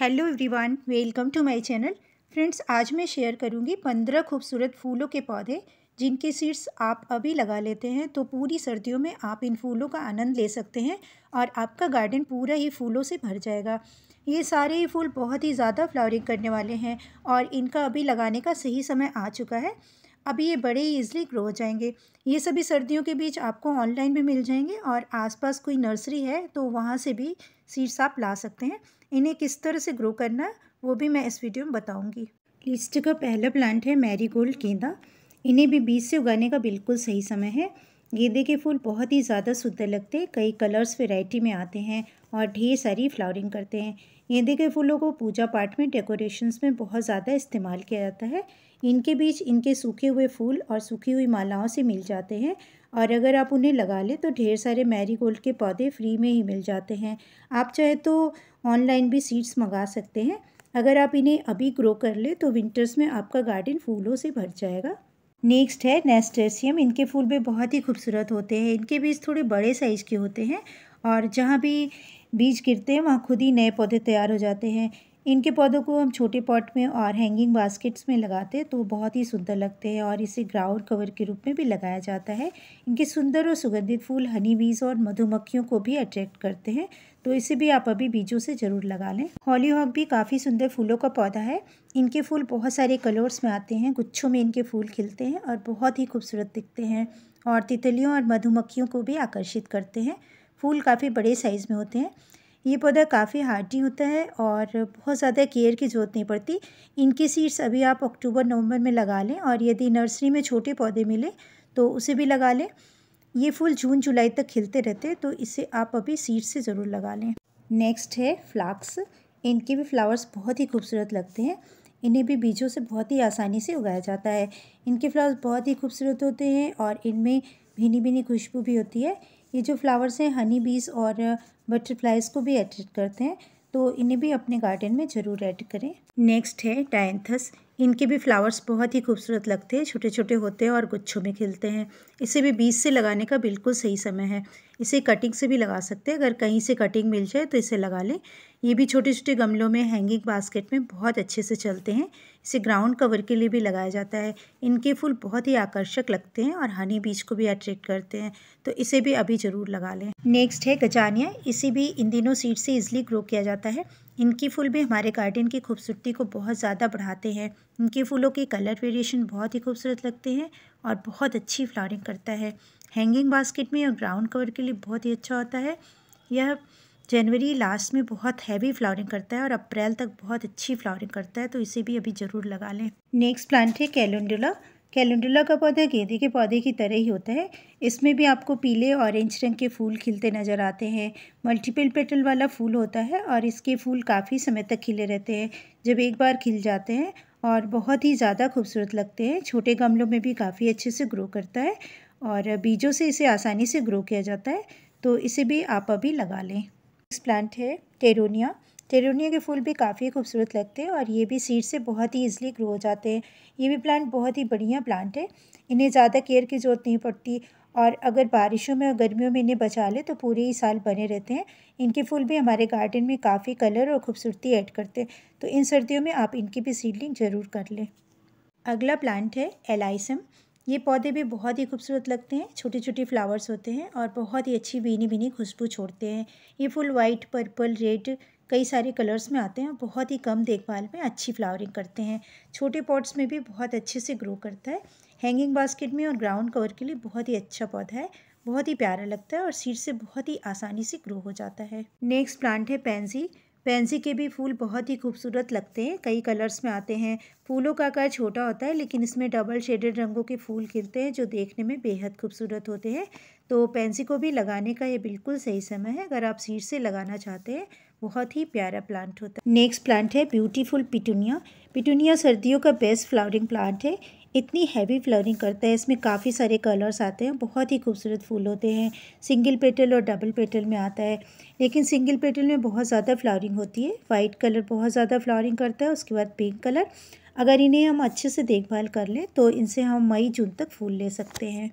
hello everyone welcome to my channel friends आज मैं share करूंगी पंद्रह खूबसूरत फूलों के पौधे जिनके सीड्स आप अभी लगा लेते हैं तो पूरी सर्दियों में आप इन फूलों का आनंद ले सकते हैं और आपका गार्डन पूरा ही फूलों से भर जाएगा ये सारे ही फूल बहुत ही ज़्यादा फ्लावरिंग करने वाले हैं और इनका अभी लगाने का सही समय आ चुका है अभी ये बड़े ही ईजिली ग्रो हो जाएंगे ये सभी सर्दियों के बीच आपको ऑनलाइन भी मिल जाएंगे और आसपास कोई नर्सरी है तो वहाँ से भी सीड्स आप ला सकते हैं इन्हें किस तरह से ग्रो करना है वो भी मैं इस वीडियो में बताऊँगी लिस्ट का पहला प्लांट है मैरी गोल्ड गेंदा इन्हें भी बीज से उगाने का बिल्कुल सही समय है गेंदे के फूल बहुत ही ज़्यादा सुंदर लगते हैं कई कलर्स वैरायटी में आते हैं और ढेर सारी फ्लावरिंग करते हैं गेंदे के फूलों को पूजा पाठ में डेकोरेशंस में बहुत ज़्यादा इस्तेमाल किया जाता है इनके बीच इनके सूखे हुए फूल और सूखी हुई मालाओं से मिल जाते हैं और अगर आप उन्हें लगा लें तो ढेर सारे मैरी गोल्ड के पौधे फ्री में ही मिल जाते हैं आप चाहे तो ऑनलाइन भी सीड्स मंगा सकते हैं अगर आप इन्हें अभी ग्रो कर ले तो विंटर्स में आपका गार्डन फूलों से भर जाएगा नेक्स्ट है नेस्टेसियम इनके फूल भी बहुत ही खूबसूरत होते हैं इनके बीज थोड़े बड़े साइज़ के होते हैं और जहाँ भी बीज गिरते हैं वहाँ खुद ही नए पौधे तैयार हो जाते हैं इनके पौधों को हम छोटे पॉट में और हैंगिंग बास्केट्स में लगाते हैं तो बहुत ही सुंदर लगते हैं और इसे ग्राउंड कवर के रूप में भी लगाया जाता है इनके सुंदर और सुगंधित फूल हनी बीज और मधुमक्खियों को भी अट्रैक्ट करते हैं तो इसे भी आप अभी बीजों से ज़रूर लगा लें हॉली हॉक भी काफ़ी सुंदर फूलों का पौधा है इनके फूल बहुत सारे कलर्स में आते हैं गुच्छों में इनके फूल खिलते हैं और बहुत ही खूबसूरत दिखते हैं और तितलियों और मधुमक्खियों को भी आकर्षित करते हैं फूल काफ़ी बड़े साइज़ में होते हैं ये पौधा काफ़ी हार्डी होता है और बहुत ज़्यादा केयर की ज़रूरत नहीं पड़ती इनकी सीड्स अभी आप अक्टूबर नवंबर में लगा लें और यदि नर्सरी में छोटे पौधे मिले तो उसे भी लगा लें ये फूल जून जुलाई तक खिलते रहते हैं तो इसे आप अभी सीड से ज़रूर लगा लें नेक्स्ट है फ्लाक्स इनके भी फ्लावर्स बहुत ही खूबसूरत लगते हैं इन्हें भी बीजों से बहुत ही आसानी से उगाया जाता है इनके फ्लावर्स बहुत ही खूबसूरत होते हैं और इनमें भीनी भीनी खुशबू भी होती है ये जो फ्लावर्स हैं हनी बीज और बटरफ्लाइज़ को भी अट्रैक्ट करते हैं तो इन्हें भी अपने गार्डन में ज़रूर ऐड करें नेक्स्ट है टाइंथस इनके भी फ्लावर्स बहुत ही खूबसूरत लगते हैं छोटे छोटे होते हैं और गुच्छों में खिलते हैं इसे भी बीज से लगाने का बिल्कुल सही समय है इसे कटिंग से भी लगा सकते हैं अगर कहीं से कटिंग मिल जाए तो इसे लगा लें ये भी छोटे छोटे गमलों में हैंगिंग बास्केट में बहुत अच्छे से चलते हैं इसे ग्राउंड कवर के लिए भी लगाया जाता है इनके फूल बहुत ही आकर्षक लगते हैं और हनी बीज को भी अट्रैक्ट करते हैं तो इसे भी अभी ज़रूर लगा लें नेक्स्ट है गजानिया इसे भी इन दिनों सीड से इजिली ग्रो किया जाता है इनके फूल भी हमारे गार्डन की खूबसूरती को बहुत ज़्यादा बढ़ाते हैं इनके फूलों के कलर वेरिएशन बहुत ही खूबसूरत लगते हैं और बहुत अच्छी फ्लावरिंग करता है हैंगिंग बास्केट में और ग्राउंड कवर के लिए बहुत ही अच्छा होता है यह जनवरी लास्ट में बहुत हैवी फ्लावरिंग करता है और अप्रैल तक बहुत अच्छी फ्लावरिंग करता है तो इसे भी अभी ज़रूर लगा लें नेक्स्ट प्लांट है कैलेंडुला कैलेंडुला का पौधा गेंदे के पौधे की तरह ही होता है इसमें भी आपको पीले ऑरेंज रंग के फूल खिलते नज़र आते हैं मल्टीपल पेटल वाला फूल होता है और इसके फूल काफ़ी समय तक खिले रहते हैं जब एक बार खिल जाते हैं और बहुत ही ज़्यादा खूबसूरत लगते हैं छोटे गमलों में भी काफ़ी अच्छे से ग्रो करता है और बीजों से इसे आसानी से ग्रो किया जाता है तो इसे भी आप अभी लगा लें प्लांट है टेरोनिया टेरोनिया के फूल भी काफ़ी खूबसूरत लगते हैं और ये भी सीड से बहुत ही ईजिली ग्रो हो जाते हैं ये भी प्लांट बहुत ही बढ़िया प्लांट है इन्हें ज़्यादा केयर की ज़रूरत नहीं पड़ती और अगर बारिशों में और गर्मियों में इन्हें बचा ले तो पूरे ही साल बने रहते हैं इनके फूल भी हमारे गार्डन में काफ़ी कलर और खूबसूरती ऐड करते हैं तो इन सर्दियों में आप इनकी भी सीडलिंग ज़रूर कर लें अगला प्लांट है एलाइसम ये पौधे भी बहुत ही खूबसूरत लगते हैं छोटे छोटे फ्लावर्स होते हैं और बहुत ही अच्छी बीनी बीनी खुशबू छोड़ते हैं ये फूल वाइट पर्पल रेड कई सारे कलर्स में आते हैं बहुत ही कम देखभाल में अच्छी फ्लावरिंग करते हैं छोटे पॉट्स में भी बहुत अच्छे से ग्रो करता है हैंगिंग बास्केट में और ग्राउंड कवर के लिए बहुत ही अच्छा पौधा है बहुत ही प्यारा लगता है और सीड से बहुत ही आसानी से ग्रो हो जाता है नेक्स्ट प्लांट है पेंसी पेंसी के भी फूल बहुत ही खूबसूरत लगते हैं कई कलर्स में आते हैं फूलों का आकार छोटा होता है लेकिन इसमें डबल शेडेड रंगों के फूल खिलते हैं जो देखने में बेहद खूबसूरत होते हैं तो पेंसी को भी लगाने का ये बिल्कुल सही समय है अगर आप सीड से लगाना चाहते हैं बहुत ही प्यारा प्लांट होता है नेक्स्ट प्लांट है ब्यूटीफुल पिटूनिया पिटूनिया सर्दियों का बेस्ट फ्लावरिंग प्लांट है इतनी हैवी फ्लावरिंग करता है इसमें काफ़ी सारे कलर्स आते हैं बहुत ही खूबसूरत फूल होते हैं सिंगल पेटल और डबल पेटल में आता है लेकिन सिंगल पेटल में बहुत ज़्यादा फ्लावरिंग होती है वाइट कलर बहुत ज़्यादा फ्लावरिंग करता है उसके बाद पिंक कलर अगर इन्हें हम अच्छे से देखभाल कर लें तो इनसे हम मई जून तक फूल ले सकते हैं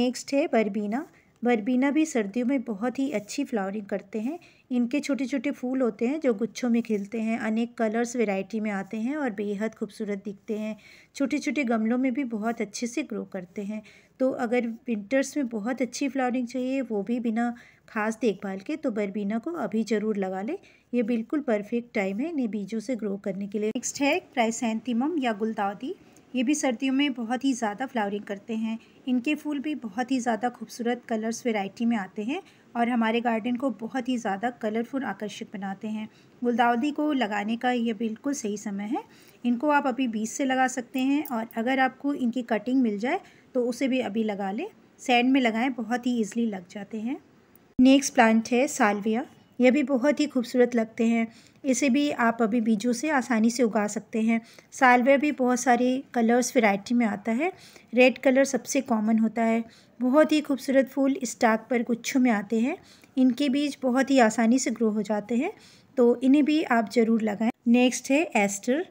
नेक्स्ट है बरबीना बरबीना भी सर्दियों में बहुत ही अच्छी फ्लावरिंग करते हैं इनके छोटे छोटे फूल होते हैं जो गुच्छों में खिलते हैं अनेक कलर्स वैरायटी में आते हैं और बेहद खूबसूरत दिखते हैं छोटे छोटे गमलों में भी बहुत अच्छे से ग्रो करते हैं तो अगर विंटर्स में बहुत अच्छी फ्लावरिंग चाहिए वो भी बिना खास देखभाल के तो बरबीना को अभी ज़रूर लगा लें ये बिल्कुल परफेक्ट टाइम है इन्हें बीजों से ग्रो करने के लिए नेक्स्ट है प्राइसेंथीम या गुलदाउदी ये भी सर्दियों में बहुत ही ज़्यादा फ्लावरिंग करते हैं इनके फूल भी बहुत ही ज़्यादा खूबसूरत कलर्स वेराइटी में आते हैं और हमारे गार्डन को बहुत ही ज़्यादा कलरफुल आकर्षक बनाते हैं गुलदाउदी को लगाने का ये बिल्कुल सही समय है इनको आप अभी बीज से लगा सकते हैं और अगर आपको इनकी कटिंग मिल जाए तो उसे भी अभी लगा लें सैंड में लगाएं बहुत ही ईजिली लग जाते हैं नेक्स्ट प्लांट है सालविया यह भी बहुत ही खूबसूरत लगते हैं इसे भी आप अभी बीजों से आसानी से उगा सकते हैं सालवेयर भी बहुत सारी कलर्स वैरायटी में आता है रेड कलर सबसे कॉमन होता है बहुत ही खूबसूरत फूल स्टाक पर गुच्छों में आते हैं इनके बीज बहुत ही आसानी से ग्रो हो जाते हैं तो इन्हें भी आप ज़रूर लगाएं नेक्स्ट है एस्टर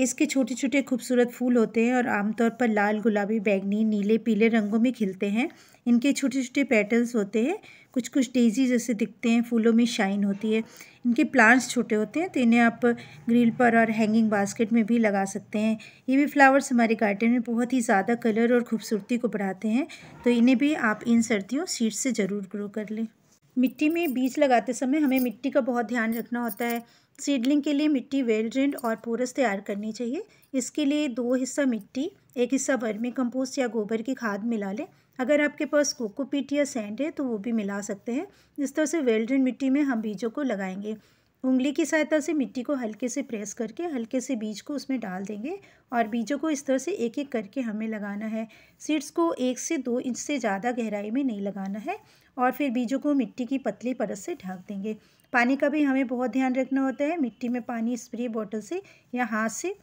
इसके छोटे छोटे खूबसूरत फूल होते हैं और आमतौर पर लाल गुलाबी बैगनी नीले पीले रंगों में खिलते हैं इनके छोटे छोटे पेटल्स होते हैं कुछ कुछ डेजी जैसे दिखते हैं फूलों में शाइन होती है इनके प्लांट्स छोटे होते हैं तो इन्हें आप ग्रिल पर और हैंगिंग बास्केट में भी लगा सकते हैं ये भी फ्लावर्स हमारे गार्डन में बहुत ही ज़्यादा कलर और खूबसूरती को बढ़ाते हैं तो इन्हें भी आप इन सर्दियों सीड से ज़रूर ग्रो कर लें मिट्टी में बीज लगाते समय हमें मिट्टी का बहुत ध्यान रखना होता है सीडलिंग के लिए मिट्टी वेल ड्रेंड और पोरस तैयार करनी चाहिए इसके लिए दो हिस्सा मिट्टी एक हिस्सा वर्मी कंपोस्ट या गोबर की खाद मिला लें अगर आपके पास कोकोपीट या सैंड है तो वो भी मिला सकते हैं इस तरह से वेल ड्रेंड मिट्टी में हम बीजों को लगाएंगे उंगली की सहायता से मिट्टी को हल्के से प्रेस करके हल्के से बीज को उसमें डाल देंगे और बीजों को इस तरह से एक एक करके हमें लगाना है सीड्स को एक से दो इंच से ज़्यादा गहराई में नहीं लगाना है और फिर बीजों को मिट्टी की पतली परत से ढाक देंगे पानी का भी हमें बहुत ध्यान रखना होता है मिट्टी में पानी स्प्रे बॉटल से या हाथ से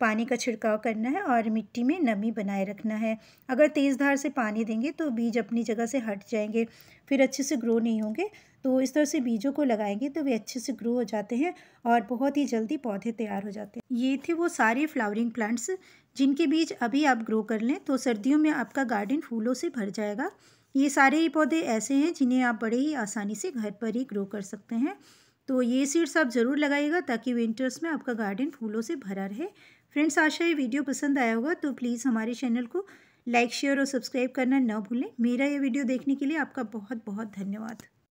पानी का छिड़काव करना है और मिट्टी में नमी बनाए रखना है अगर तेज़ धार से पानी देंगे तो बीज अपनी जगह से हट जाएंगे फिर अच्छे से ग्रो नहीं होंगे तो इस तरह से बीजों को लगाएंगे तो वे अच्छे से ग्रो हो जाते हैं और बहुत ही जल्दी पौधे तैयार हो जाते हैं ये थे वो सारे फ्लावरिंग प्लांट्स जिनके बीज अभी आप ग्रो कर लें तो सर्दियों में आपका गार्डन फूलों से भर जाएगा ये सारे ही पौधे ऐसे हैं जिन्हें आप बड़े ही आसानी से घर पर ही ग्रो कर सकते हैं तो ये सीड्स आप ज़रूर लगाइएगा ताकि विंटर्स में आपका गार्डन फूलों से भरा रहे फ्रेंड्स आशा ये वीडियो पसंद आया होगा तो प्लीज़ हमारे चैनल को लाइक शेयर और सब्सक्राइब करना न भूलें मेरा ये वीडियो देखने के लिए आपका बहुत बहुत धन्यवाद